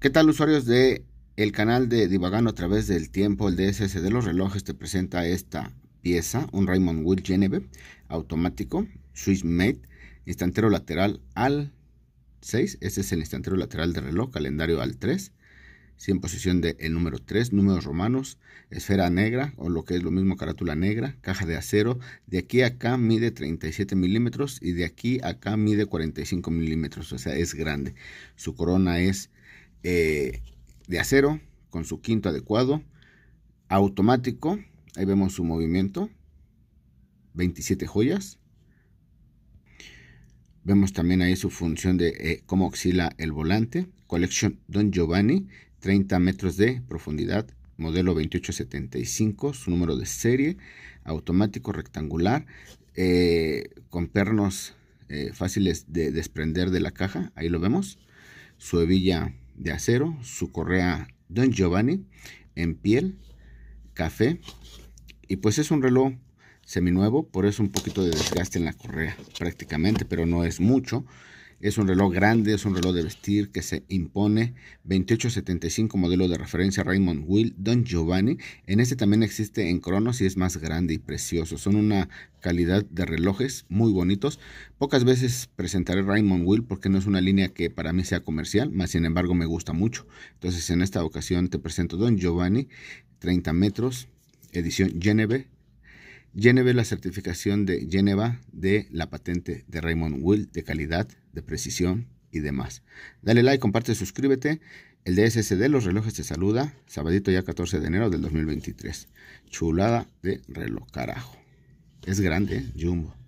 ¿Qué tal usuarios de el canal de Divagando a través del tiempo, el DSS de los relojes te presenta esta pieza, un Raymond Will Geneve automático, Swiss made. instantero lateral al 6, Este es el instantero lateral de reloj, calendario al 3, si en posición de el número 3, números romanos, esfera negra o lo que es lo mismo carátula negra, caja de acero, de aquí a acá mide 37 milímetros y de aquí a acá mide 45 milímetros, o sea es grande, su corona es eh, de acero con su quinto adecuado, automático, ahí vemos su movimiento, 27 joyas. Vemos también ahí su función de eh, cómo oscila el volante. Collection Don Giovanni, 30 metros de profundidad, modelo 2875, su número de serie, automático rectangular, eh, con pernos fáciles de desprender de la caja, ahí lo vemos. Su hebilla de acero, su correa Don Giovanni en piel, café y pues es un reloj seminuevo, por eso un poquito de desgaste en la correa prácticamente, pero no es mucho. Es un reloj grande, es un reloj de vestir que se impone. 2875 modelo de referencia Raymond Will Don Giovanni. En este también existe en Cronos y es más grande y precioso. Son una calidad de relojes muy bonitos. Pocas veces presentaré Raymond Will porque no es una línea que para mí sea comercial, más sin embargo me gusta mucho. Entonces en esta ocasión te presento Don Giovanni, 30 metros, edición Geneve, Geneve la certificación de Geneva de la patente de Raymond Will de calidad de precisión y demás. Dale like, comparte, suscríbete. El DSSD, los relojes te saluda. Sabadito ya 14 de enero del 2023. Chulada de reloj, carajo. Es grande, ¿eh? Jumbo.